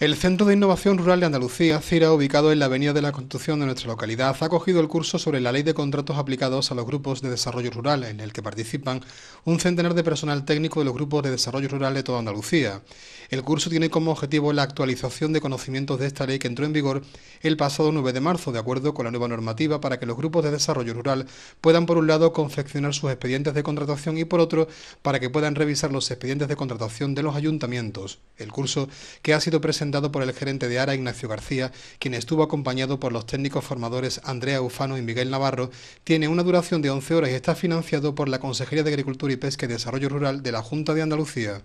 El Centro de Innovación Rural de Andalucía, CIRA, ubicado en la Avenida de la Constitución de nuestra localidad, ha acogido el curso sobre la Ley de Contratos aplicados a los grupos de desarrollo rural, en el que participan un centenar de personal técnico de los grupos de desarrollo rural de toda Andalucía. El curso tiene como objetivo la actualización de conocimientos de esta ley que entró en vigor el pasado 9 de marzo, de acuerdo con la nueva normativa para que los grupos de desarrollo rural puedan, por un lado, confeccionar sus expedientes de contratación y, por otro, para que puedan revisar los expedientes de contratación de los ayuntamientos el curso que ha sido presentado por el gerente de ARA, Ignacio García, quien estuvo acompañado por los técnicos formadores Andrea Ufano y Miguel Navarro, tiene una duración de 11 horas y está financiado por la Consejería de Agricultura y Pesca y Desarrollo Rural de la Junta de Andalucía.